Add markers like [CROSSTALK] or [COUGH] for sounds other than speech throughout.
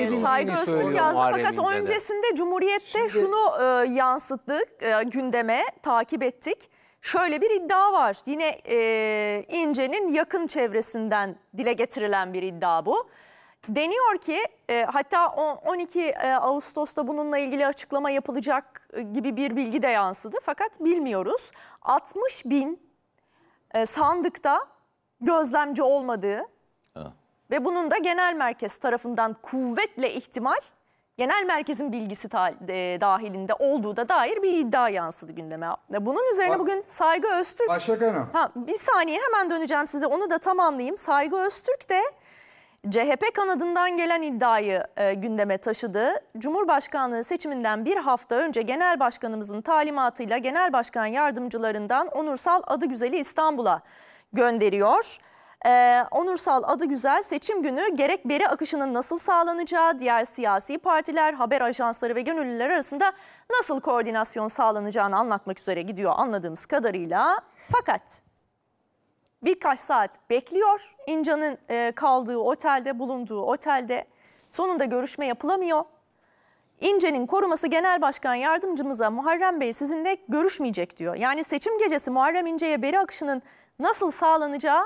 istediğini ee, saygı Öztürk yazdı fakat o İnce'de. öncesinde Cumhuriyet'te Şimdi- şunu e, yansıttık e, gündeme takip ettik. Şöyle bir iddia var. Yine e, İnce'nin yakın çevresinden dile getirilen bir iddia bu. Deniyor ki e, hatta 12 e, Ağustos'ta bununla ilgili açıklama yapılacak e, gibi bir bilgi de yansıdı. Fakat bilmiyoruz. 60 bin e, sandıkta gözlemci olmadığı ve bunun da genel merkez tarafından kuvvetle ihtimal genel merkezin bilgisi e, dahilinde olduğu da dair bir iddia yansıdı gündeme. Bunun üzerine bugün Saygı Öztürk... Başak Hanım. Ha, bir saniye hemen döneceğim size onu da tamamlayayım. Saygı Öztürk de CHP kanadından gelen iddiayı e, gündeme taşıdı. Cumhurbaşkanlığı seçiminden bir hafta önce genel başkanımızın talimatıyla genel başkan yardımcılarından Onursal Adıgüzel'i İstanbul'a gönderiyor. Ee, onursal adı güzel seçim günü gerek beri akışının nasıl sağlanacağı, diğer siyasi partiler, haber ajansları ve gönüllüler arasında nasıl koordinasyon sağlanacağını anlatmak üzere gidiyor anladığımız kadarıyla. Fakat birkaç saat bekliyor İncan'ın e, kaldığı otelde, bulunduğu otelde sonunda görüşme yapılamıyor. İnce'nin koruması genel başkan yardımcımıza Muharrem Bey sizinle görüşmeyecek diyor. Yani seçim gecesi Muharrem İnce'ye beri akışının nasıl sağlanacağı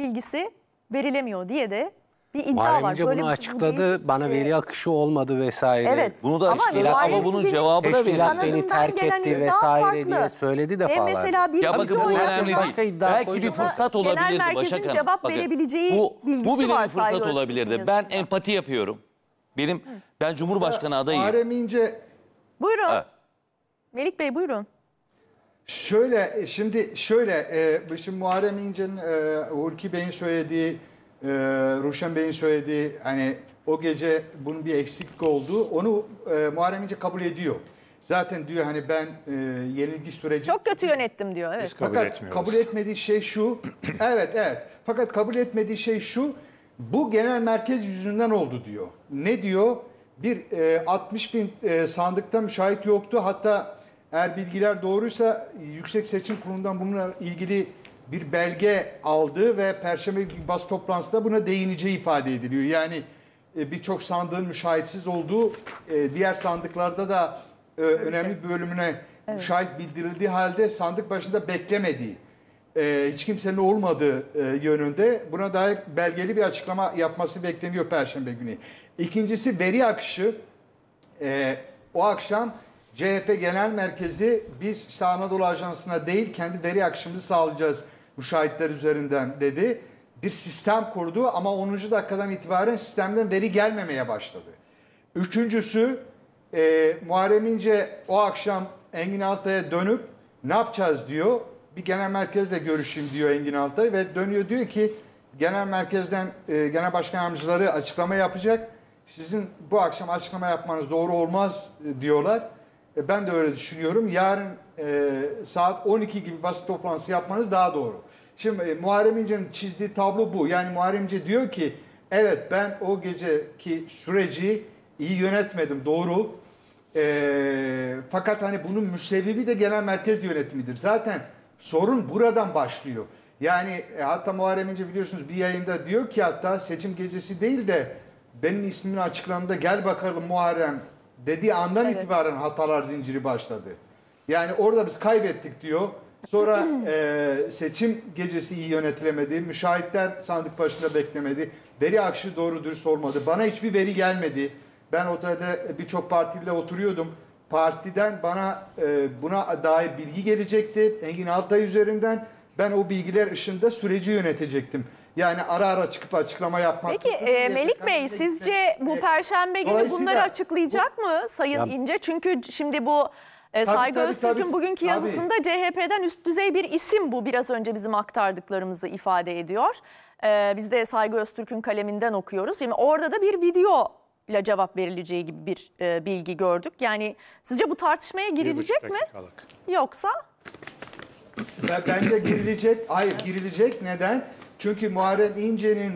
bilgisi verilemiyor diye de bir iddia Muharrem var. İnce Böyle bunu bir- bu açıkladı. değil. Bana e, veri akışı olmadı vesaire. Evet. Bunu da eşkıya- ama bunun cevabı da Eşkıya- beni terk etti vesaire farklı. diye söyledi de falan. mesela bir Ya bakın bu önemli değil. iddia Belki bir fırsat Genel olabilirdi merkezin Başak Hanım. cevap verebileceği bu, bilgisi bu bile bir fırsat olabilirdi. Ben Öztürk'ün empati yapıyorum. Benim ben Cumhurbaşkanı ee, adayıyım. Muharrem İnce Buyurun. Evet. Melik Bey buyurun. Şöyle e, şimdi şöyle e, şimdi Muharrem İnce'nin e, Hulki Bey'in söylediği e, Ruşen Bey'in söylediği hani o gece bunun bir eksiklik olduğu onu e, Muharrem İnce kabul ediyor. Zaten diyor hani ben e, yenilgi süreci... Çok kötü yönettim diyor. Evet. Biz kabul Fakat etmiyoruz. kabul etmediği şey şu. [CLEARS THROAT] evet evet. Fakat kabul etmediği şey şu. Bu genel merkez yüzünden oldu diyor. Ne diyor? Bir e, 60 bin e, sandıkta müşahit yoktu. Hatta eğer bilgiler doğruysa Yüksek Seçim Kurulu'ndan bununla ilgili bir belge aldı ve Perşembe günü basın toplantısında buna değineceği ifade ediliyor. Yani e, birçok sandığın müşahitsiz olduğu e, diğer sandıklarda da e, önemli bir bölümüne evet. müşahit bildirildiği halde sandık başında beklemediği, hiç kimsenin olmadığı yönünde buna dair belgeli bir açıklama yapması bekleniyor Perşembe günü. İkincisi veri akışı o akşam CHP Genel Merkezi biz işte Anadolu Ajansı'na değil kendi veri akışımızı sağlayacağız müşahitler üzerinden dedi. Bir sistem kurdu ama 10. dakikadan itibaren sistemden veri gelmemeye başladı. Üçüncüsü e, Muharrem İnce o akşam Engin Altay'a dönüp ne yapacağız diyor. Bir genel merkezle görüşeyim diyor Engin Altay ve dönüyor diyor ki genel merkezden e, genel başkan yardımcıları açıklama yapacak. Sizin bu akşam açıklama yapmanız doğru olmaz e, diyorlar. E, ben de öyle düşünüyorum. Yarın e, saat 12 gibi basın toplantısı yapmanız daha doğru. Şimdi e, Muharrem İnce'nin çizdiği tablo bu. Yani Muharrem İnce diyor ki evet ben o geceki süreci iyi yönetmedim doğru. E, fakat hani bunun müsebbibi de genel merkez yönetimidir. Zaten sorun buradan başlıyor. Yani e, hatta Muharrem İnce biliyorsunuz bir yayında diyor ki hatta seçim gecesi değil de benim ismimin açıklandığında gel bakalım Muharrem dediği andan Evet. itibaren hatalar zinciri başladı. Yani orada biz kaybettik diyor. Sonra [CLEARS THROAT] e, seçim gecesi iyi yönetilemedi. Müşahitler sandık başında beklemedi. Veri akışı doğru dürüst olmadı. Bana hiçbir veri gelmedi. Ben otelde birçok partiyle oturuyordum. Partiden bana e, buna dair bilgi gelecekti. Engin Altay üzerinden. Ben o bilgiler ışığında süreci yönetecektim. Yani ara ara çıkıp açıklama yapmak. Peki e, Melik Bey sizce bu e, perşembe günü bunları açıklayacak bu, mı Sayın ya, İnce? Çünkü şimdi bu e, Saygı tabii, Öztürk'ün tabii, bugünkü yazısında CHP'den üst düzey bir isim bu. Biraz önce bizim aktardıklarımızı ifade ediyor. E, biz de Saygı Öztürk'ün kaleminden okuyoruz. Şimdi orada da bir video ile cevap verileceği gibi bir e, bilgi gördük. Yani sizce bu tartışmaya girilecek mi? Yoksa? ben, ben de girilecek. Hayır girilecek. Neden? Çünkü Muharrem İnce'nin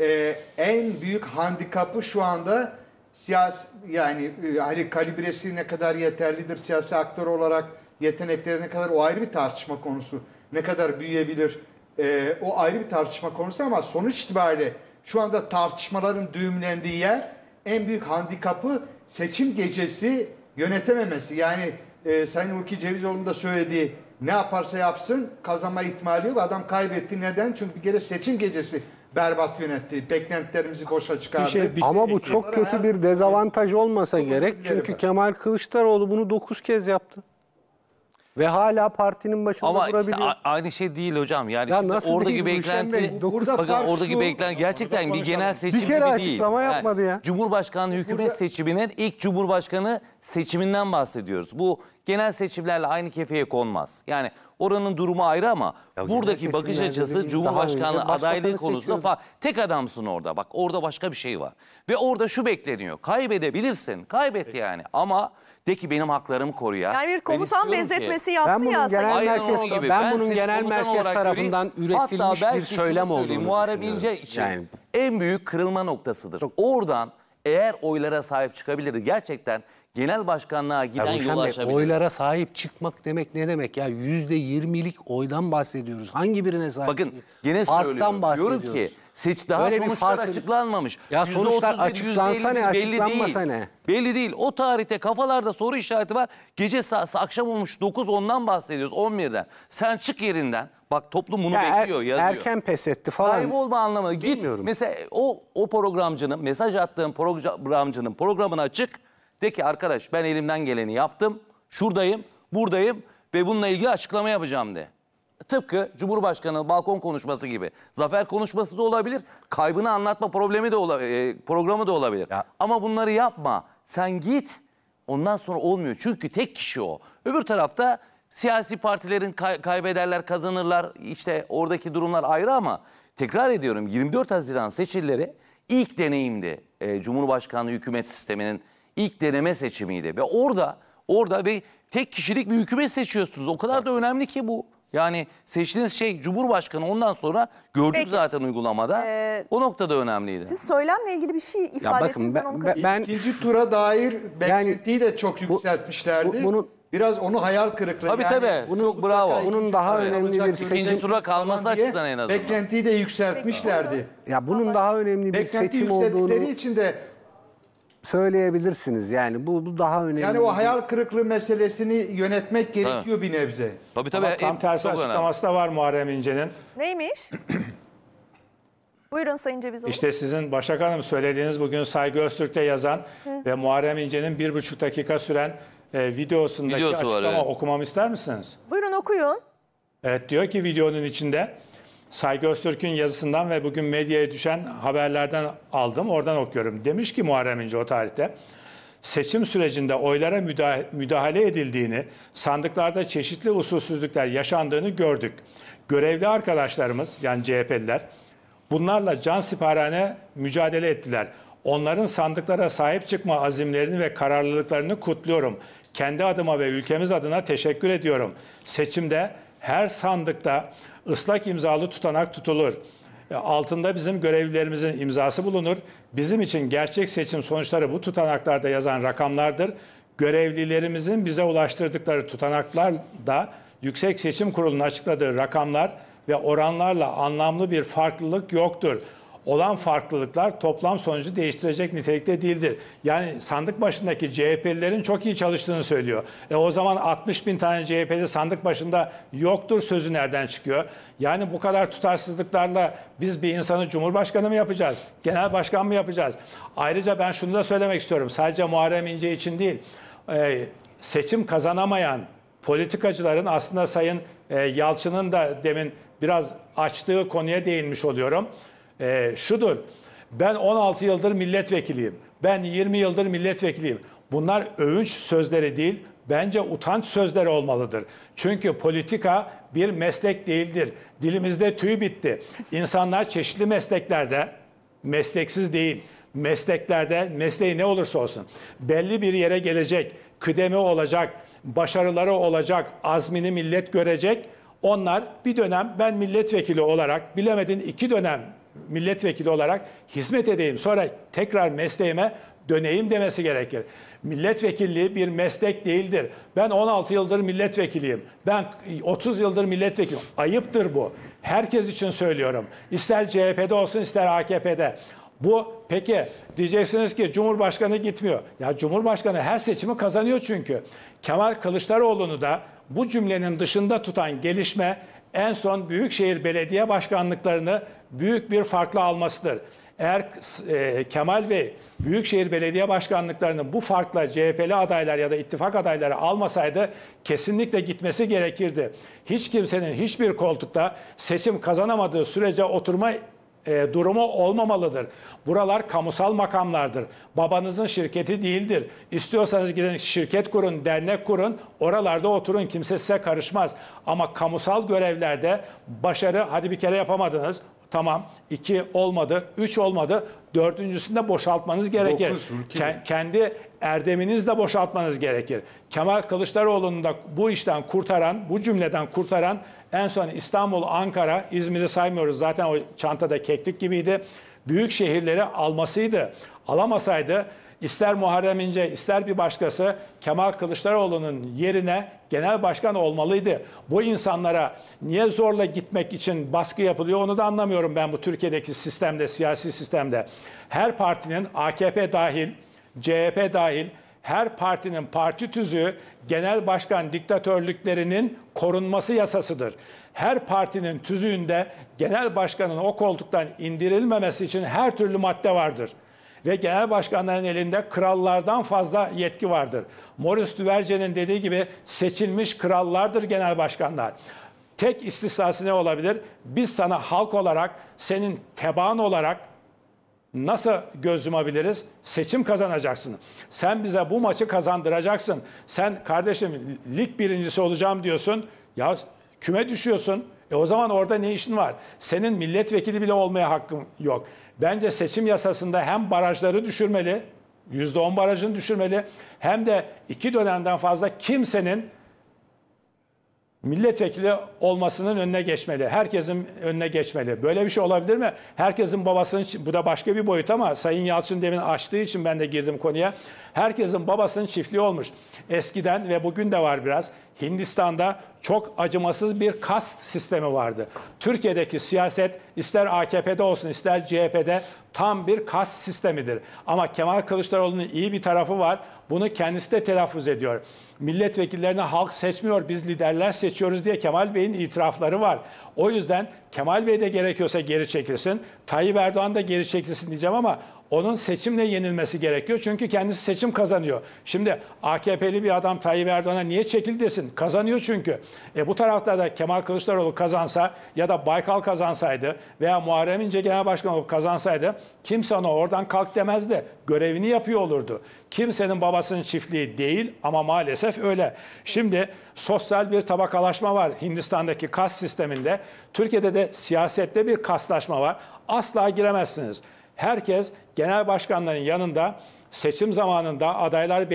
e, en büyük handikapı şu anda siyas yani e, hani kalibresi ne kadar yeterlidir siyasi aktör olarak yetenekleri ne kadar o ayrı bir tartışma konusu. Ne kadar büyüyebilir e, o ayrı bir tartışma konusu ama sonuç itibariyle şu anda tartışmaların düğümlendiği yer en büyük handikapı seçim gecesi yönetememesi. Yani e, Sayın Ulki Cevizoğlu'nun da söylediği ne yaparsa yapsın kazanma ihtimali yok. Adam kaybetti. Neden? Çünkü bir kere seçim gecesi berbat yönetti. Beklentilerimizi boşa çıkardı. Bir şey, bir, Ama bu şey çok kötü bir dezavantaj olmasa gerek. Çünkü var. Kemal Kılıçdaroğlu bunu 9 kez yaptı. Ve hala partinin başında Ama durabiliyor. Ama işte aynı şey değil hocam. Yani ya nasıl oradaki beklenti, bakın oradaki beklenti gerçekten bir genel seçim değil. bir kere gibi değil. açıklama yapmadı ya. Cumhurbaşkanlığı hükümet burada... seçiminin ilk cumhurbaşkanı seçiminden bahsediyoruz. Bu genel seçimlerle aynı kefeye konmaz. Yani oranın durumu ayrı ama ya buradaki bakış açısı Cumhurbaşkanlığı adaylığı konusunda falan. Tek adamsın orada bak orada başka bir şey var. Ve orada şu bekleniyor kaybedebilirsin kaybetti yani ama de ki benim haklarımı koru ya. Yani bir komutan benzetmesi ki, yaptı ben bunun ya. Genel Aynen merkez, gibi. Ben, ben bunun genel merkez tarafından göreyim. üretilmiş bir söylem olduğunu Muharrem İnce için yani. en büyük kırılma noktasıdır. Çok. Oradan eğer oylara sahip çıkabilirdi gerçekten genel başkanlığa giden yolu açabilir. Oylara sahip çıkmak demek ne demek ya? Yüzde yirmilik oydan bahsediyoruz. Hangi birine sahip? Bakın gene söylüyorum. bahsediyoruz. Diyorum ki seç daha Böyle sonuçlar farklı... açıklanmamış. Ya %30, sonuçlar açıklansa ne açıklanmasa değil. ne? Belli değil. O tarihte kafalarda soru işareti var. Gece saat akşam olmuş 9 ondan bahsediyoruz 11'den. Sen çık yerinden. Bak toplum bunu ya er- bekliyor yazıyor. Erken pes etti falan. Kaybolma anlamı. Git mesela o, o programcının mesaj attığın programcının programını açık de ki arkadaş ben elimden geleni yaptım. Şuradayım, buradayım ve bununla ilgili açıklama yapacağım de. E, tıpkı Cumhurbaşkanı balkon konuşması gibi. Zafer konuşması da olabilir. Kaybını anlatma problemi de ola, e, programı da olabilir. Ya. Ama bunları yapma. Sen git. Ondan sonra olmuyor. Çünkü tek kişi o. Öbür tarafta siyasi partilerin kay- kaybederler, kazanırlar. İşte oradaki durumlar ayrı ama tekrar ediyorum 24 Haziran seçilleri ilk deneyimdi. E, Cumhurbaşkanlığı hükümet sisteminin ilk deneme seçimiydi ve orada orada ve tek kişilik bir hükümet seçiyorsunuz. O kadar da önemli ki bu. Yani seçtiğiniz şey Cumhurbaşkanı ondan sonra gördük Peki. zaten uygulamada. Ee, o noktada önemliydi. Siz söylemle ilgili bir şey ifade ya bakın, ettiniz. Ben, ben, onu ben, ben, İkinci tura dair beklentiyi yani, de çok yükseltmişlerdi. Bu, bu, bunun, Biraz onu hayal kırıklığı. Tabii yani, tabii. Bunu, çok bravo. Bunun daha evet. önemli bir seçim. İkinci tura kalması açısından en azından. Beklentiyi de yükseltmişlerdi. Ya bunun daha önemli bir seçim olduğunu. Beklenti yükselttikleri için de söyleyebilirsiniz. Yani bu, bu daha önemli. Yani o hayal kırıklığı meselesini yönetmek gerekiyor bir nebze. Tabii tabii. Ama tam e, tersi çok önemli. açıklaması da var Muharrem İnce'nin. Neymiş? [CLEARS THROAT] Buyurun Sayın Cevizoğlu. İşte sizin Başak Hanım söylediğiniz bugün Saygı Öztürk'te yazan ve Muharrem İnce'nin bir buçuk dakika süren e, videosundaki Videosu var, açıklama evet. okumamı ister misiniz? Buyurun okuyun. Evet diyor ki videonun içinde Saygı Öztürk'ün yazısından ve bugün medyaya düşen haberlerden aldım, oradan okuyorum. Demiş ki Muharrem İnce o tarihte, seçim sürecinde oylara müdahale edildiğini, sandıklarda çeşitli usulsüzlükler yaşandığını gördük. Görevli arkadaşlarımız, yani CHP'liler, bunlarla can siparane mücadele ettiler. Onların sandıklara sahip çıkma azimlerini ve kararlılıklarını kutluyorum. Kendi adıma ve ülkemiz adına teşekkür ediyorum. Seçimde her sandıkta ıslak imzalı tutanak tutulur. E, altında bizim görevlilerimizin imzası bulunur. Bizim için gerçek seçim sonuçları bu tutanaklarda yazan rakamlardır. Görevlilerimizin bize ulaştırdıkları tutanaklar da Yüksek Seçim Kurulu'nun açıkladığı rakamlar ve oranlarla anlamlı bir farklılık yoktur olan farklılıklar toplam sonucu değiştirecek nitelikte değildir. Yani sandık başındaki CHP'lilerin çok iyi çalıştığını söylüyor. E o zaman 60 bin tane CHP'li sandık başında yoktur sözü nereden çıkıyor? Yani bu kadar tutarsızlıklarla biz bir insanı Cumhurbaşkanı mı yapacağız? Genel başkan mı yapacağız? Ayrıca ben şunu da söylemek istiyorum. Sadece Muharrem İnce için değil. E, seçim kazanamayan politikacıların aslında Sayın e, Yalçın'ın da demin biraz açtığı konuya değinmiş oluyorum e, şudur. Ben 16 yıldır milletvekiliyim. Ben 20 yıldır milletvekiliyim. Bunlar övünç sözleri değil, bence utanç sözleri olmalıdır. Çünkü politika bir meslek değildir. Dilimizde tüy bitti. İnsanlar çeşitli mesleklerde, mesleksiz değil, mesleklerde mesleği ne olursa olsun belli bir yere gelecek, kıdemi olacak, başarıları olacak, azmini millet görecek. Onlar bir dönem ben milletvekili olarak bilemedin iki dönem milletvekili olarak hizmet edeyim sonra tekrar mesleğime döneyim demesi gerekir. Milletvekilliği bir meslek değildir. Ben 16 yıldır milletvekiliyim. Ben 30 yıldır milletvekiliyim. Ayıptır bu. Herkes için söylüyorum. İster CHP'de olsun ister AKP'de. Bu peki diyeceksiniz ki Cumhurbaşkanı gitmiyor. Ya Cumhurbaşkanı her seçimi kazanıyor çünkü. Kemal Kılıçdaroğlu'nu da bu cümlenin dışında tutan gelişme en son büyükşehir belediye başkanlıklarını büyük bir farklı almasıdır. Eğer e, Kemal Bey büyükşehir belediye başkanlıklarını bu farkla CHP'li adaylar ya da ittifak adayları almasaydı kesinlikle gitmesi gerekirdi. Hiç kimsenin hiçbir koltukta seçim kazanamadığı sürece oturma e, durumu olmamalıdır. Buralar kamusal makamlardır. Babanızın şirketi değildir. İstiyorsanız gidin şirket kurun, dernek kurun. Oralarda oturun kimse size karışmaz. Ama kamusal görevlerde başarı hadi bir kere yapamadınız. Tamam. 2 olmadı. 3 olmadı. Dördüncüsünde boşaltmanız gerekir. Ke- kendi erdeminizle boşaltmanız gerekir. Kemal Kılıçdaroğlu'nu da bu işten kurtaran, bu cümleden kurtaran en son İstanbul, Ankara, İzmir'i saymıyoruz. Zaten o çantada keklik gibiydi. Büyük şehirleri almasıydı. Alamasaydı ister Muharrem İnce ister bir başkası Kemal Kılıçdaroğlu'nun yerine genel başkan olmalıydı. Bu insanlara niye zorla gitmek için baskı yapılıyor onu da anlamıyorum ben bu Türkiye'deki sistemde, siyasi sistemde. Her partinin AKP dahil, CHP dahil her partinin parti tüzüğü genel başkan diktatörlüklerinin korunması yasasıdır. Her partinin tüzüğünde genel başkanın o koltuktan indirilmemesi için her türlü madde vardır ve genel başkanların elinde krallardan fazla yetki vardır. Morris Duverce'nin dediği gibi seçilmiş krallardır genel başkanlar. Tek istisnası ne olabilir? Biz sana halk olarak, senin tebaan olarak nasıl göz yumabiliriz? Seçim kazanacaksın. Sen bize bu maçı kazandıracaksın. Sen kardeşim lig birincisi olacağım diyorsun. Ya küme düşüyorsun. E o zaman orada ne işin var? Senin milletvekili bile olmaya hakkın yok bence seçim yasasında hem barajları düşürmeli, %10 barajını düşürmeli hem de iki dönemden fazla kimsenin milletvekili olmasının önüne geçmeli. Herkesin önüne geçmeli. Böyle bir şey olabilir mi? Herkesin babasının, bu da başka bir boyut ama Sayın Yalçın demin açtığı için ben de girdim konuya. Herkesin babasının çiftliği olmuş. Eskiden ve bugün de var biraz. Hindistan'da çok acımasız bir kast sistemi vardı. Türkiye'deki siyaset ister AKP'de olsun ister CHP'de tam bir kast sistemidir. Ama Kemal Kılıçdaroğlu'nun iyi bir tarafı var. Bunu kendisi de telaffuz ediyor. Milletvekillerini halk seçmiyor, biz liderler seçiyoruz diye Kemal Bey'in itirafları var. O yüzden Kemal Bey de gerekiyorsa geri çekilsin, Tayyip Erdoğan da geri çekilsin diyeceğim ama onun seçimle yenilmesi gerekiyor. Çünkü kendisi seçim kazanıyor. Şimdi AKP'li bir adam Tayyip Erdoğan'a niye çekildi desin? Kazanıyor çünkü. E, bu tarafta da Kemal Kılıçdaroğlu kazansa ya da Baykal kazansaydı veya Muharrem İnce Genel Başkan olup kazansaydı kimse ona oradan kalk demezdi. Görevini yapıyor olurdu. Kimsenin babasının çiftliği değil ama maalesef öyle. Şimdi sosyal bir tabakalaşma var Hindistan'daki kas sisteminde. Türkiye'de de siyasette bir kaslaşma var. Asla giremezsiniz herkes genel başkanların yanında seçim zamanında adaylar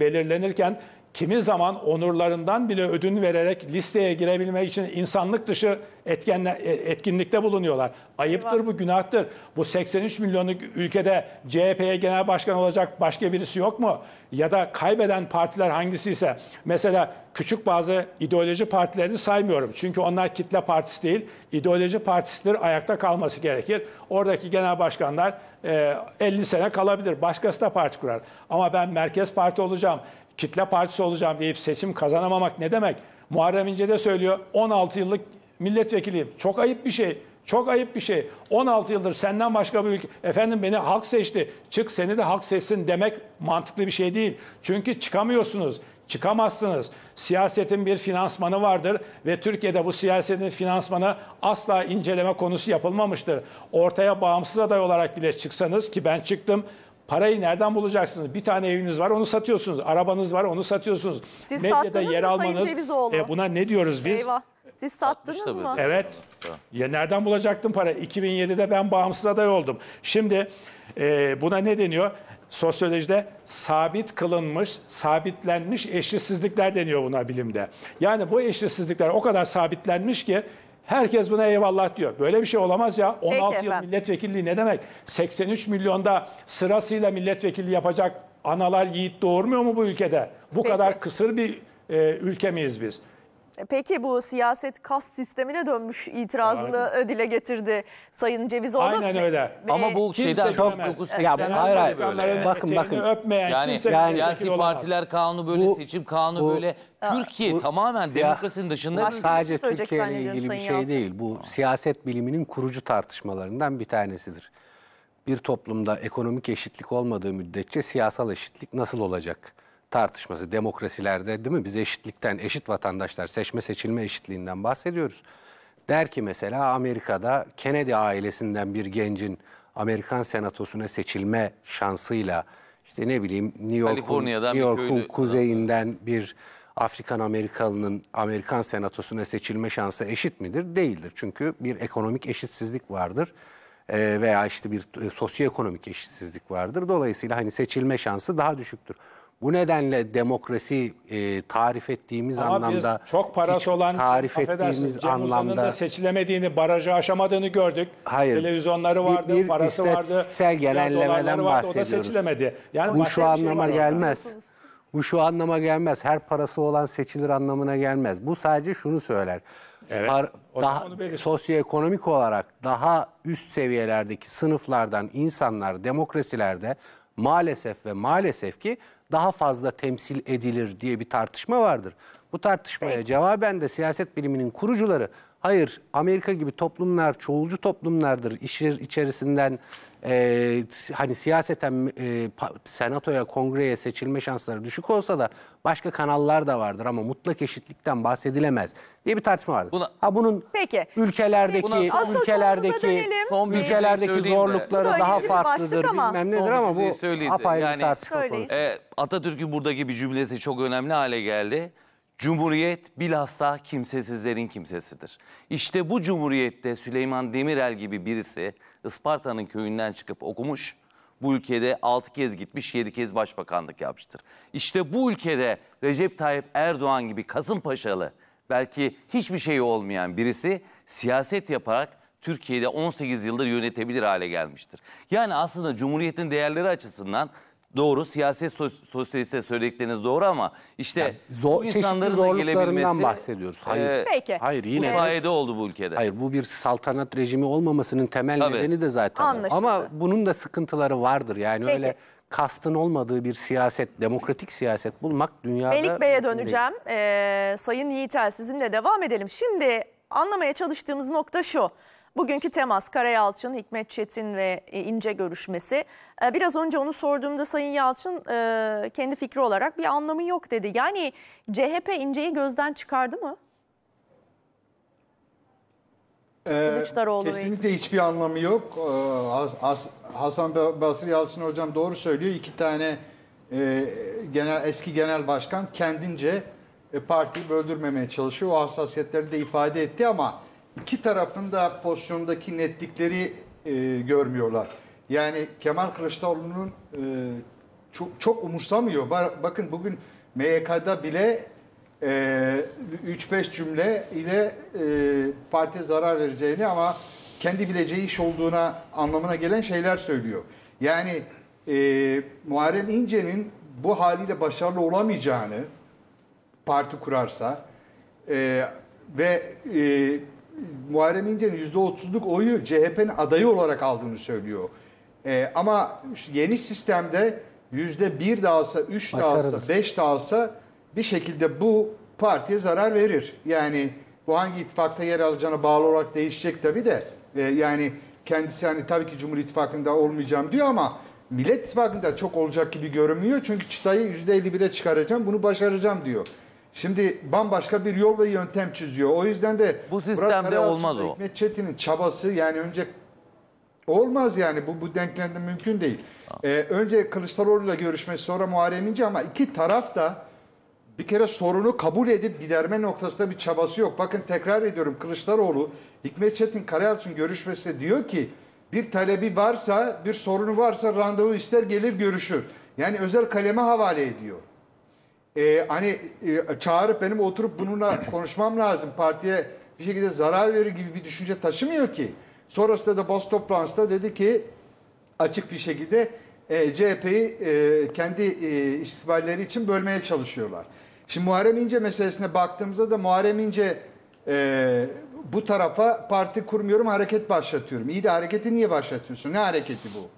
belirlenirken kimi zaman onurlarından bile ödün vererek listeye girebilmek için insanlık dışı etkenle, e, etkinlikte bulunuyorlar. Ayıptır bu, günahtır. Bu 83 milyonluk ülkede CHP'ye genel başkan olacak başka birisi yok mu? Ya da kaybeden partiler hangisi ise mesela küçük bazı ideoloji partilerini saymıyorum. Çünkü onlar kitle partisi değil, ideoloji partisidir. Ayakta kalması gerekir. Oradaki genel başkanlar 50 e, sene kalabilir. Başkası da parti kurar. Ama ben merkez parti olacağım kitle partisi olacağım deyip seçim kazanamamak ne demek? Muharrem İnce de söylüyor 16 yıllık milletvekiliyim. Çok ayıp bir şey. Çok ayıp bir şey. 16 yıldır senden başka bir ülke. Efendim beni halk seçti. Çık seni de halk seçsin demek mantıklı bir şey değil. Çünkü çıkamıyorsunuz. Çıkamazsınız. Siyasetin bir finansmanı vardır ve Türkiye'de bu siyasetin finansmanı asla inceleme konusu yapılmamıştır. Ortaya bağımsız aday olarak bile çıksanız ki ben çıktım. Parayı nereden bulacaksınız? Bir tane eviniz var onu satıyorsunuz. Arabanız var onu satıyorsunuz. Siz Medyada yer mı almanız. Sayın Cevizoğlu? E, buna ne diyoruz biz? Eyvah. Siz sattınız Satmış mı? Tabii. Evet. Ya nereden bulacaktım para? 2007'de ben bağımsız aday oldum. Şimdi e, buna ne deniyor? Sosyolojide sabit kılınmış, sabitlenmiş eşitsizlikler deniyor buna bilimde. Yani bu eşitsizlikler o kadar sabitlenmiş ki Herkes buna eyvallah diyor. Böyle bir şey olamaz ya. 16 yıl milletvekilliği ne demek? 83 milyonda sırasıyla milletvekilliği yapacak analar yiğit doğurmuyor mu bu ülkede? Bu Peki. kadar kısır bir e, ülke miyiz biz? Peki bu siyaset kas sistemine dönmüş itirazını Aynen. dile getirdi Sayın Cevizoğlu. Aynen öyle. Ve Ama bu şeyde çok ya hayır hayır. Bakın bakın. Öpmeyen, yani, kimse yani siyasi partiler kanunu böyle, bu, seçim kanunu bu, böyle. Bu, Türkiye bu, tamamen siyah, demokrasinin dışında. Bu şey sadece Türkiye ile ilgili bir şey Yalçın. değil. Bu siyaset biliminin kurucu tartışmalarından bir tanesidir. Bir toplumda ekonomik eşitlik olmadığı müddetçe siyasal eşitlik nasıl olacak? tartışması demokrasilerde değil mi? Biz eşitlikten, eşit vatandaşlar, seçme seçilme eşitliğinden bahsediyoruz. Der ki mesela Amerika'da Kennedy ailesinden bir gencin Amerikan senatosuna seçilme şansıyla işte ne bileyim New York'un New York'un kuzeyinden bir Afrikan Amerikalının Amerikan senatosuna seçilme şansı eşit midir? Değildir. Çünkü bir ekonomik eşitsizlik vardır e, veya işte bir e, sosyoekonomik eşitsizlik vardır. Dolayısıyla hani seçilme şansı daha düşüktür. Bu nedenle demokrasi e, tarif ettiğimiz Ama anlamda biz çok parası olan tarif ettiğimiz Cem anlamda da seçilemediğini, barajı aşamadığını gördük. Hayır. Televizyonları vardı, bir, bir parası vardı. Bir genellemeden vardı, bahsediyoruz. O da seçilemedi. Yani bu şu şey anlama şey gelmez. Bu şu anlama gelmez. Her parası olan seçilir anlamına gelmez. Bu sadece şunu söyler. Evet, Par, daha sosyoekonomik olarak daha üst seviyelerdeki sınıflardan insanlar demokrasilerde maalesef ve maalesef ki daha fazla temsil edilir diye bir tartışma vardır. Bu tartışmaya Peki. cevaben de siyaset biliminin kurucuları hayır Amerika gibi toplumlar çoğulcu toplumlardır. İşler içerisinden e, hani siyaseten e, senatoya, kongreye seçilme şansları düşük olsa da başka kanallar da vardır ama mutlak eşitlikten bahsedilemez diye bir tartışma vardı. Buna, ha bunun Peki. ülkelerdeki Buna son- ülkelerdeki Son ülkelerdeki şey zorlukları daha ilgili bir farklıdır ama. bilmem nedir ama bu bir söyleyeyim apayrı bir tartışma E, Atatürk'ün buradaki bir cümlesi çok önemli hale geldi. Cumhuriyet bilhassa kimsesizlerin kimsesidir. İşte bu cumhuriyette Süleyman Demirel gibi birisi Isparta'nın köyünden çıkıp okumuş. Bu ülkede 6 kez gitmiş, 7 kez başbakanlık yapmıştır. İşte bu ülkede Recep Tayyip Erdoğan gibi Kasımpaşalı, belki hiçbir şeyi olmayan birisi siyaset yaparak Türkiye'de 18 yıldır yönetebilir hale gelmiştir. Yani aslında Cumhuriyet'in değerleri açısından Doğru siyaset sos- sosyaliste söyledikleriniz doğru ama işte Yani zor- bu insanların da zorluklarından bahsediyoruz. Hayır. E, Peki. Hayır yine. bu fayda oldu bu ülkede. Hayır bu bir saltanat rejimi olmamasının temel Tabii. nedeni de zaten. o. Anlaşıldı. Ama bunun da sıkıntıları vardır. Yani Peki. öyle kastın olmadığı bir siyaset, demokratik siyaset bulmak dünyada... Belik Bey'e döneceğim. Ee, Sayın Yiğitel sizinle devam edelim. Şimdi anlamaya çalıştığımız nokta şu. Bugünkü temas Kara Yalçın, Hikmet Çetin ve e, İnce görüşmesi. E, biraz önce onu sorduğumda Sayın Yalçın e, kendi fikri olarak bir anlamı yok dedi. Yani CHP İnce'yi gözden çıkardı mı? Kesinlikle hiçbir anlamı yok. Hasan Basri Yalçın hocam doğru söylüyor. İki tane genel eski genel başkan kendince partiyi öldürmemeye çalışıyor. O hassasiyetleri de ifade etti ama iki tarafın da pozisyondaki netlikleri e, görmüyorlar. Yani Kemal Kılıçdaroğlu'nun e, çok, çok umursamıyor. Bakın bugün MYK'da bile e, 3-5 cümle ile e, parti zarar vereceğini ama kendi bileceği iş olduğuna anlamına gelen şeyler söylüyor. Yani e, Muharrem İnce'nin bu haliyle başarılı olamayacağını parti kurarsa e, ve e, Muharrem İnce'nin %30'luk oyu CHP'nin adayı olarak aldığını söylüyor. E, ama yeni sistemde %1 de alsa, 3 de alsa, 5 de bir şekilde bu partiye zarar verir. Yani bu hangi ittifakta yer alacağına bağlı olarak değişecek tabii de. E, yani kendisi hani tabii ki Cumhur İttifakı'nda olmayacağım diyor ama Millet İttifakı'nda çok olacak gibi görünmüyor. Çünkü çıtayı %51'e çıkaracağım, bunu başaracağım diyor. Şimdi bambaşka bir yol ve yöntem çiziyor. O yüzden de bu sistemde olmaz o. Hikmet Çetin'in çabası yani önce olmaz yani bu, bu denklemde mümkün değil. Ee, önce ile görüşmesi sonra Muharrem İnce ama iki taraf da bir kere sorunu kabul edip giderme noktasında bir çabası yok. Bakın tekrar ediyorum Kılıçdaroğlu Hikmet Çetin Karayalçın görüşmesinde diyor ki bir talebi varsa bir sorunu varsa randevu ister gelir görüşür. Yani özel kaleme havale ediyor e, hani e, çağırıp benim oturup bununla [CLEARS THROAT] konuşmam lazım partiye bir şekilde zarar verir gibi bir düşünce taşımıyor ki. Sonrasında da bas toplantısında dedi ki açık bir şekilde e, CHP'yi e, kendi e, istihballeri için bölmeye çalışıyorlar. Şimdi Muharrem İnce meselesine baktığımızda da Muharrem İnce e, bu tarafa parti kurmuyorum hareket başlatıyorum. İyi de hareketi niye başlatıyorsun? Ne hareketi bu?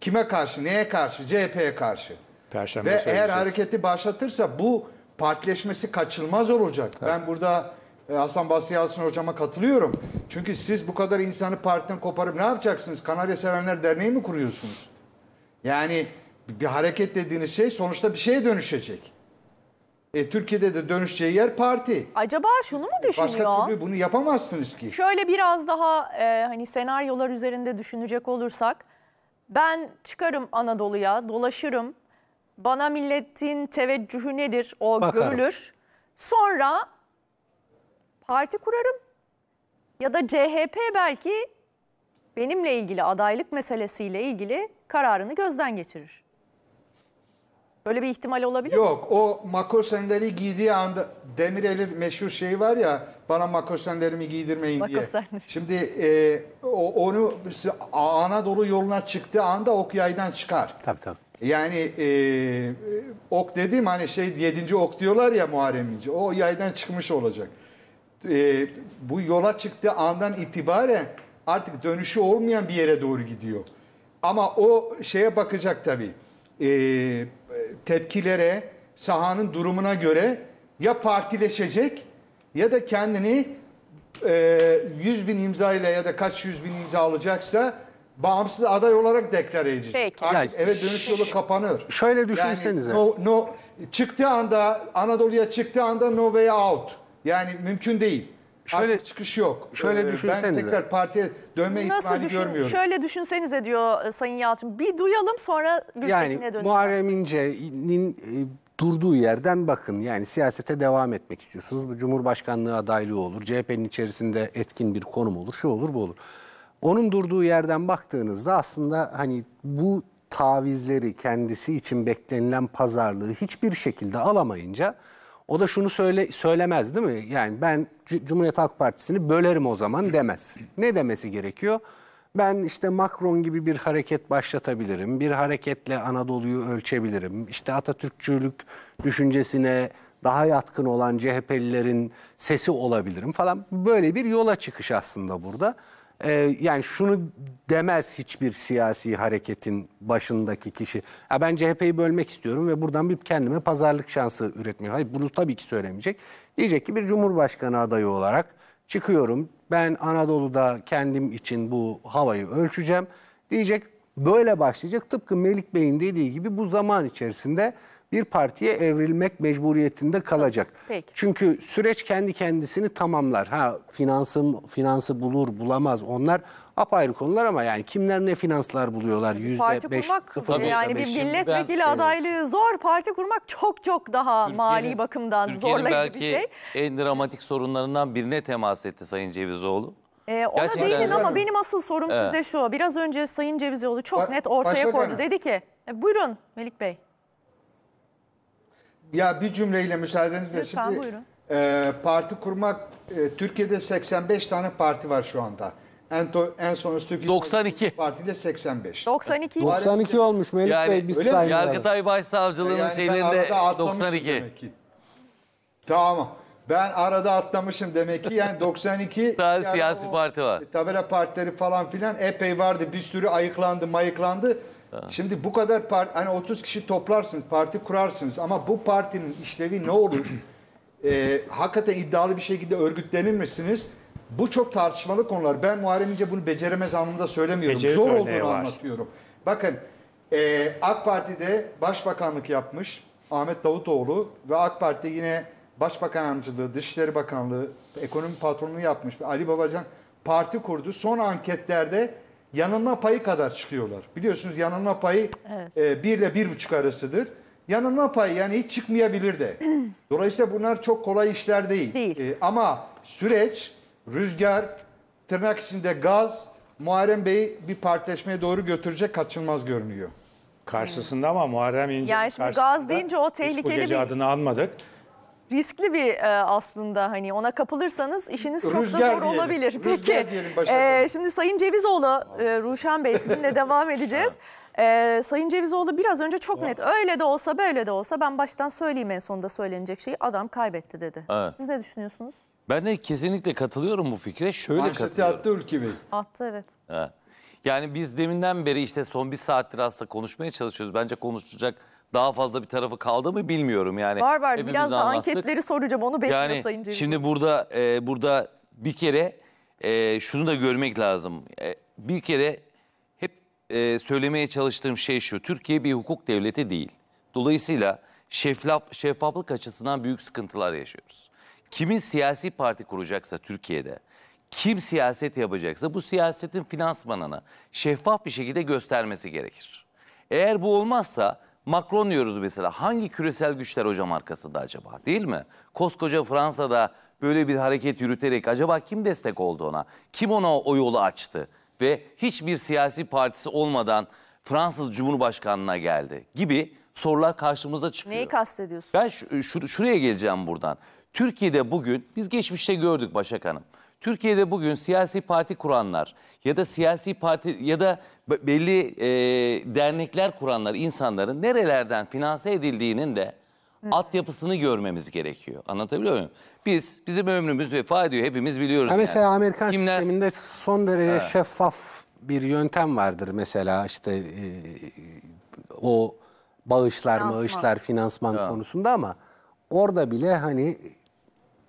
Kime karşı? Neye karşı? CHP'ye karşı. Perşembe Ve eğer hareketi başlatırsa bu partileşmesi kaçılmaz olacak. Evet. Ben burada e, Hasan Basri Yalçın hocama katılıyorum. Çünkü siz bu kadar insanı partiden koparıp ne yapacaksınız? Kanarya Sevenler Derneği mi kuruyorsunuz? Yani bir hareket dediğiniz şey sonuçta bir şeye dönüşecek. E, Türkiye'de de dönüşeceği yer parti. Acaba şunu mu düşünüyor? Başka türlü bunu yapamazsınız ki. Şöyle biraz daha e, hani senaryolar üzerinde düşünecek olursak ben çıkarım Anadolu'ya, dolaşırım, bana milletin teveccühü nedir o Bakarım. görülür. Sonra parti kurarım ya da CHP belki benimle ilgili adaylık meselesiyle ilgili kararını gözden geçirir. Böyle bir ihtimal olabilir Yok, mi? o makosenleri giydiği anda Demirel'in meşhur şeyi var ya bana makosenlerimi giydirmeyin Makosenler. diye. Şimdi e, o, onu Anadolu yoluna çıktığı anda ok yaydan çıkar. Tabii tabii. Yani e, e, ok dediğim hani şey yedinci ok diyorlar ya Muharrem İnce. O yaydan çıkmış olacak. E, bu yola çıktığı andan itibaren artık dönüşü olmayan bir yere doğru gidiyor. Ama o şeye bakacak tabii. E, tepkilere, sahanın durumuna göre ya partileşecek ya da kendini e, 100 bin imzayla ya da kaç yüz bin imza alacaksa bağımsız aday olarak deklare edecek. Peki. Artık Yani- eve dönüş yolu kapanır. Şöyle düşünsenize. Yani no, no, çıktığı anda Anadolu'ya çıktığı anda no way out. Yani mümkün değil. Şöyle- Artık çıkış yok. şöyle ee, Ben düşünsenize. tekrar partiye dönme Nasıl ihtimali düşün? görmüyorum. Şöyle düşünsenize diyor e, Sayın Yalçın. Bir duyalım sonra biz yani tekine dönelim. Muharrem İnce'nin e, durduğu yerden bakın. Yani siyasete devam etmek istiyorsunuz. Bu Cumhurbaşkanlığı adaylığı olur. CHP'nin içerisinde etkin bir konum olur. Şu olur bu olur. Onun durduğu yerden baktığınızda aslında hani bu tavizleri kendisi için beklenilen pazarlığı hiçbir şekilde alamayınca o da şunu söyle söylemez değil mi? Yani ben C Cumhuriyet Halk Partisi'ni bölerim o zaman demez. Ne demesi gerekiyor? Ben işte Macron gibi bir hareket başlatabilirim. Bir hareketle Anadolu'yu ölçebilirim. İşte Atatürkçülük düşüncesine daha yatkın olan CHP'lilerin sesi olabilirim falan. Böyle bir yola çıkış aslında burada e, yani şunu demez hiçbir siyasi hareketin başındaki kişi. Ya ben CHP'yi bölmek istiyorum ve buradan bir kendime pazarlık şansı üretmiyor. Hayır bunu tabii ki söylemeyecek. Diyecek ki bir cumhurbaşkanı adayı olarak çıkıyorum. Ben Anadolu'da kendim için bu havayı ölçeceğim. Diyecek böyle başlayacak. Tıpkı Melik Bey'in dediği gibi bu zaman içerisinde bir partiye evrilmek mecburiyetinde kalacak. Peki. Çünkü süreç kendi kendisini tamamlar. Ha finansı finansı bulur bulamaz onlar apayrı konular ama yani kimler ne finanslar buluyorlar yüzde beş sıfır yani bir milletvekili ben, adaylığı zor parti kurmak çok çok daha mali bakımdan Türkiye'nin zorlayıcı bir şey. En dramatik sorunlarından birine temas etti Sayın Cevizoğlu. Ee, ona Gerçekten değilim ama benim asıl sorum evet. size şu. Biraz önce Sayın Cevizoğlu çok ba net ortaya koydu. Dedi ki, e, buyurun Melik Bey. Ya bir cümleyle müsaadenizle Lütfen, şimdi E, parti kurmak e, Türkiye'de 85 tane parti var şu anda. En, to, en son Türkiye 92 Partide 85. 92. 92 olmuş Melih yani, Bey biz saymadık. Yargıtay Başsavcılığı'nın yani şeylerinde 92. Tamam. Ben arada atlamışım demek ki. Yani 92 [LAUGHS] tane yani siyasi o, parti var. Tabela partileri falan filan epey vardı. Bir sürü ayıklandı, mayıklandı. Şimdi bu kadar parti, hani 30 kişi toplarsınız, parti kurarsınız ama bu partinin işlevi ne olur? [CLEARS THROAT] ee, hakikaten iddialı bir şekilde örgütlenir misiniz? Bu çok tartışmalı konular. Ben Muharrem İnce bunu beceremez anlamında söylemiyorum. Becerik Zor olduğunu var. anlatıyorum. Bakın e, AK Parti'de başbakanlık yapmış Ahmet Davutoğlu ve AK Parti yine Başbakan Yardımcılığı, Dışişleri Bakanlığı, ekonomi patronunu yapmış Ali Babacan parti kurdu. Son anketlerde yanılma payı kadar çıkıyorlar. Biliyorsunuz yanılma payı evet. e, 1 ile 1,5 arasıdır. Yanılma payı yani hiç çıkmayabilir de. [CLEARS THROAT] Dolayısıyla bunlar çok kolay işler değil. değil. E, ama süreç, rüzgar, tırnak içinde gaz Muharrem Bey'i bir partileşmeye doğru götürecek kaçınılmaz görünüyor. Karşısında ama Muharrem İnce... Yani şimdi gaz deyince o tehlikeli hiç bu gece bir... adını almadık riskli bir e, aslında hani ona kapılırsanız işiniz çok Rüzgar da zor diyelim. olabilir. Rüzgar Peki e, şimdi Sayın Cevizoğlu, e, Ruşen Bey sizinle devam [LAUGHS] edeceğiz. E, Sayın Cevizoğlu biraz önce çok net öyle de olsa böyle de olsa ben baştan söyleyeyim en sonunda söylenecek şeyi adam kaybetti dedi. Evet. Siz ne düşünüyorsunuz? Ben de kesinlikle katılıyorum bu fikre. Şöyle Manşeti katılıyorum. attı ülkemi. Attı evet. Ha. Yani biz deminden beri işte son bir saattir aslında konuşmaya çalışıyoruz. Bence konuşacak daha fazla bir tarafı kaldı mı bilmiyorum yani. Var var Hepimiz biraz da anketleri soracağım onu bekliyor yani, Sayın Cemil. Şimdi burada e, burada bir kere e, şunu da görmek lazım. E, bir kere hep e, söylemeye çalıştığım şey şu. Türkiye bir hukuk devleti değil. Dolayısıyla şeffaf, şeffaflık açısından büyük sıkıntılar yaşıyoruz. Kimin siyasi parti kuracaksa Türkiye'de kim siyaset yapacaksa bu siyasetin finansmanını şeffaf bir şekilde göstermesi gerekir. Eğer bu olmazsa Macron diyoruz mesela hangi küresel güçler hocam arkasında acaba değil mi? Koskoca Fransa'da böyle bir hareket yürüterek acaba kim destek oldu ona? Kim ona o yolu açtı? Ve hiçbir siyasi partisi olmadan Fransız Cumhurbaşkanlığına geldi gibi sorular karşımıza çıkıyor. Neyi kastediyorsun? Ben şur şuraya geleceğim buradan. Türkiye'de bugün biz geçmişte gördük Başak Hanım. Türkiye'de bugün siyasi parti kuranlar ya da siyasi parti ya da belli e, dernekler kuranlar insanların nerelerden finanse edildiğinin de evet. Hmm. altyapısını görmemiz gerekiyor. Anlatabiliyor muyum? Biz bizim ömrümüz vefa ediyor hepimiz biliyoruz. Ha yani. mesela Amerikan Kimler... sisteminde son derece ha. şeffaf bir yöntem vardır mesela işte e, o bağışlar, Finansman. mağışlar, finansman ha. konusunda ama orada bile hani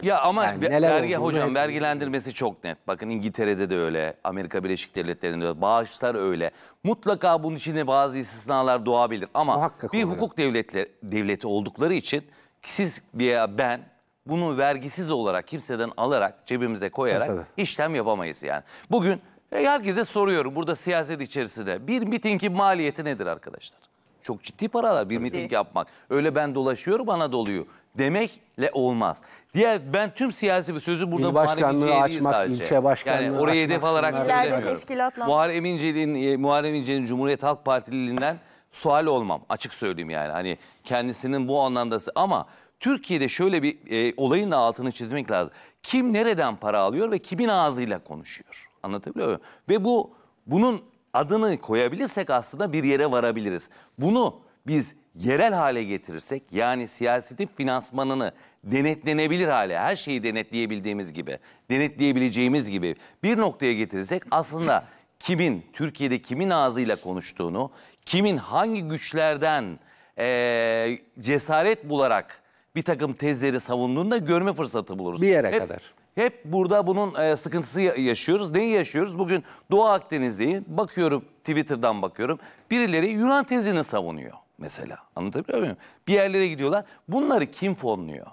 ya ama Yani ve- neler vergi hocam vergilendirmesi çok net. Bakın İngiltere'de de öyle, Amerika Birleşik Devletleri'nde de bağışlar öyle. Mutlaka bunun içinde bazı istisnalar doğabilir ama Muhakkak bir oluyor. hukuk devletleri devleti oldukları için siz veya ben bunu vergisiz olarak kimseden alarak cebimize koyarak Tabii, tabii. işlem yapamayız yani. Bugün e, herkese soruyorum burada siyaset içerisinde bir mitingin maliyeti nedir arkadaşlar? Çok ciddi paralar bir miting yapmak. Öyle ben dolaşıyorum Anadolu'yu demekle olmaz. Diğer ben tüm siyasi bir sözü burada İl başkanlığı açmak, sadece. ilçe başkanlığı Yani oraya hedef alarak bunlar. söylemiyorum. Teşkilatlanma. Muharrem İnce'nin, e, Muharrem İnce'nin Cumhuriyet Halk Partililiğinden sual olmam. Açık söyleyeyim yani. Hani kendisinin bu anlamdası ama Türkiye'de şöyle bir e, olayın da altını çizmek lazım. Kim nereden para alıyor ve kimin ağzıyla konuşuyor? Anlatabiliyor muyum? Ve bu bunun adını koyabilirsek aslında bir yere varabiliriz. Bunu biz yerel hale getirirsek yani siyasetin finansmanını denetlenebilir hale her şeyi denetleyebildiğimiz gibi denetleyebileceğimiz gibi bir noktaya getirirsek aslında kimin Türkiye'de kimin ağzıyla konuştuğunu kimin hangi güçlerden e, cesaret bularak bir takım tezleri savunduğunu görme fırsatı buluruz. Bir yere hep, kadar. Hep burada bunun e, sıkıntısı yaşıyoruz. Neyi yaşıyoruz? Bugün Doğu Akdeniz'deyim. Bakıyorum Twitter'dan bakıyorum. Birileri Yunan tezini savunuyor mesela. Anlatabiliyor muyum? Bir yerlere gidiyorlar. Bunları kim fonluyor?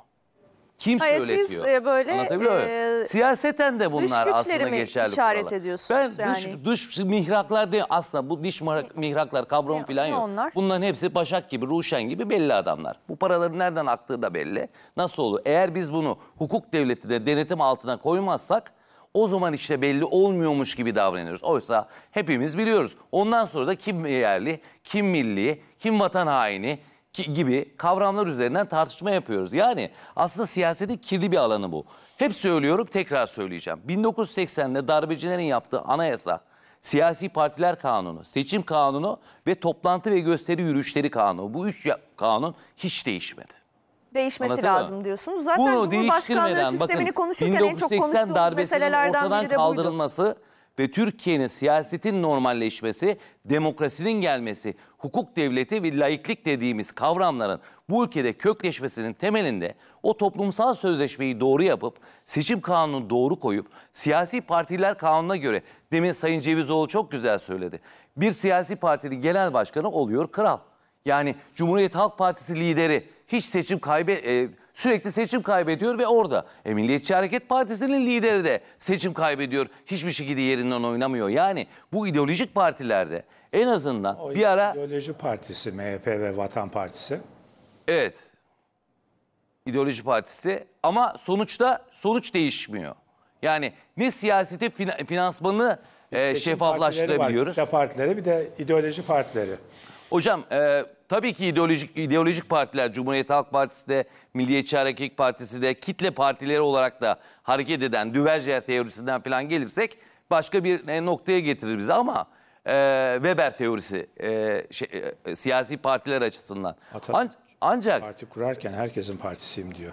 Kim Hayır, söyletiyor? Siz e, böyle Anlatabiliyor e, muyum? Siyaseten de bunlar aslında mi geçerli. işaret kurallar. ediyorsunuz? Ben yani. dış, dış mihraklar değil aslında bu dış mihraklar kavram yani, falan yok. Onlar. Bunların hepsi Başak gibi, Ruşen gibi belli adamlar. Bu paraların nereden aktığı da belli. Nasıl olur? Eğer biz bunu hukuk devleti de denetim altına koymazsak o zaman işte belli olmuyormuş gibi davranıyoruz. Oysa hepimiz biliyoruz. Ondan sonra da kim yerli, kim milli, kim vatan haini gibi kavramlar üzerinden tartışma yapıyoruz. Yani aslında siyaseti kirli bir alanı bu. Hep söylüyorum, tekrar söyleyeceğim. 1980'de darbecilerin yaptığı anayasa, siyasi partiler kanunu, seçim kanunu ve toplantı ve gösteri yürüyüşleri kanunu. Bu üç kanun hiç değişmedi değişmesi Anlatayım lazım mı? diyorsunuz. Zaten Bunu değiştirmeden sistemini bakın konuşurken 1980 darbesinin ortadan kaldırılması buydu. ve Türkiye'nin siyasetin normalleşmesi, demokrasinin gelmesi, hukuk devleti ve laiklik dediğimiz kavramların bu ülkede kökleşmesinin temelinde o toplumsal sözleşmeyi doğru yapıp seçim kanunu doğru koyup siyasi partiler kanununa göre demin Sayın Cevizoğlu çok güzel söyledi. Bir siyasi partinin genel başkanı oluyor kral. Yani Cumhuriyet Halk Partisi lideri hiç seçim kaybe e, sürekli seçim kaybediyor ve orada. E, Milliyetçi Hareket Partisi'nin lideri de seçim kaybediyor. Hiçbir şekilde yerinden oynamıyor. Yani bu ideolojik partilerde en azından o bir ara... ideoloji partisi MHP ve Vatan Partisi. Evet. İdeoloji partisi ama sonuçta sonuç değişmiyor. Yani ne siyaseti finansmanı e, şeffaflaştırabiliyoruz. Var, partilere bir de ideoloji partileri. Hocam e, tabii ki ideolojik ideolojik partiler Cumhuriyet Halk Partisi de Milliyetçi Hareket Partisi de kitle partileri olarak da hareket eden Düverger teorisinden falan gelirsek başka bir e, noktaya getirir bizi ama e, Weber teorisi e, şey, e, siyasi partiler açısından. An, ancak parti kurarken herkesin partisiyim diyor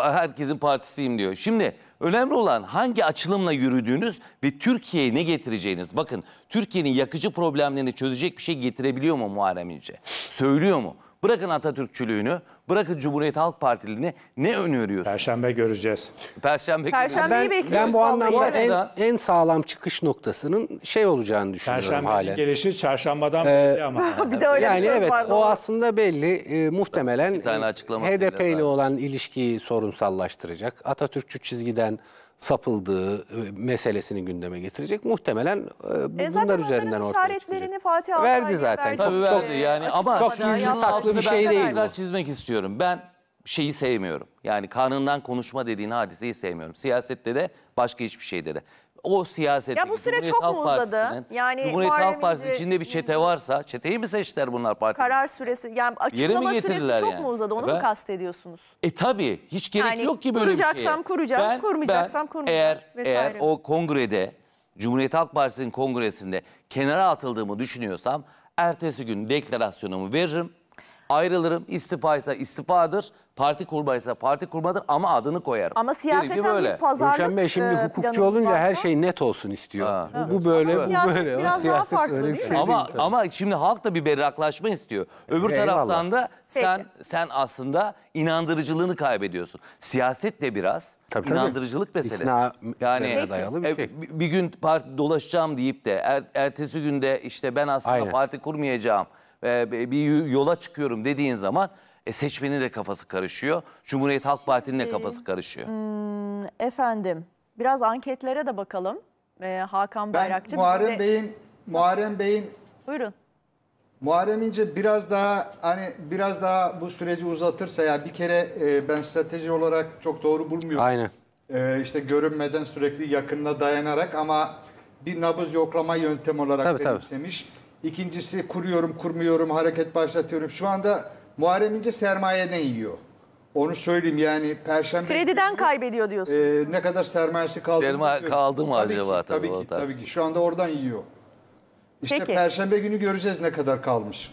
herkesin partisiyim diyor. Şimdi önemli olan hangi açılımla yürüdüğünüz ve Türkiye'ye ne getireceğiniz. Bakın Türkiye'nin yakıcı problemlerini çözecek bir şey getirebiliyor mu Muharrem İnce? Söylüyor mu? Bırakın Atatürkçülüğünü, Bırakın Cumhuriyet Halk Partili'ni ne öneriyorsunuz? Perşembe göreceğiz. Perşembe Perşembe Perşembeyi bekliyoruz. Ben bu anlamda Bu en, en sağlam çıkış noktasının şey olacağını düşünüyorum Perşembe halen. gelişi çarşambadan ee, belli ama. [LAUGHS] bir de öyle bir Yani söz evet vardı. o aslında belli Ee, muhtemelen tane e, açıklamasıyla HDP ile zaten. olan ilişkiyi sorunsallaştıracak. Atatürkçü çizgiden sapıldığı e, meselesini gündeme getirecek. Muhtemelen e, e bunlar üzerinden ortaya çıkacak. Fatih Altay verdi zaten. Verdi. Tabii verdi çok, yani ama çok gizli saklı bir şey değil bu. çizmek istiyorum. Ben şeyi sevmiyorum. Yani kanından konuşma dediğin hadiseyi sevmiyorum. Siyasette de başka hiçbir şeyde de o siyaset. Ya bu süre Cumhuriyet çok Halk mu uzadı? Yani Cumhuriyet Halk Partisi içinde bir çete varsa çeteyi mi seçtiler bunlar parti? Karar süresi yani açıklama süresi getirdiler çok yani? mu uzadı onu mu Efendim? kastediyorsunuz? E tabi hiç gerek Yani yok ki böyle bir şeye. kuracaksam kuracağım, kurmayacaksam kurmayacağım Eğer, eğer o kongrede Cumhuriyet Halk Partisi'nin kongresinde kenara atıldığımı düşünüyorsam ertesi gün deklarasyonumu veririm ayrılırım. İstifaysa istifadır. Parti kurmaysa parti kurmadır ama adını koyarım. Ama siyaseten böyle. pazarlık Gülşen Bey e, şimdi e, hukukçu olunca her şey net olsun istiyor. Ha. Bu, bu böyle, bu Siyaset böyle. Ama biraz daha farklı öyle bir şey Ama değil. ama şimdi halk da bir berraklaşma istiyor. Öbür Eyvallah. taraftan da sen sen aslında inandırıcılığını kaybediyorsun. Siyaset de biraz Tabii, inandırıcılık meselesi. İkna yani dayalı bir e, şey. bir gün parti dolaşacağım deyip de er- ertesi günde işte ben aslında Aynen. parti kurmayacağım e, bir yola çıkıyorum dediğin zaman e, seçmenin de kafası karışıyor. Cumhuriyet Halk Partisi'nin de kafası karışıyor. Hmm, efendim biraz anketlere de bakalım. Ee, Hakan Bayrakçı. Ben Muharrem de... Bey'in Muharrem Bey'in Buyurun. Muharrem İnce biraz daha hani biraz daha bu süreci uzatırsa ya bir kere e, ben strateji olarak çok doğru bulmuyorum. Aynen. E, işte görünmeden sürekli yakınına dayanarak ama bir nabız yoklama yöntemi olarak tabii, benimsemiş. Tabii. İkincisi kuruyorum, kurmuyorum, hareket başlatıyorum. Şu anda Muharrem İnce sermayeden yiyor. Onu söyleyeyim yani Perşembe... Krediden kaybediyor diyorsun. E, ne kadar sermayesi kaldı Serma mı? Kaldı mı tabii acaba? Ki, tabii, tabii ki, tabii ki. Şu anda oradan yiyor. İşte Peki. Perşembe günü göreceğiz ne kadar kalmış.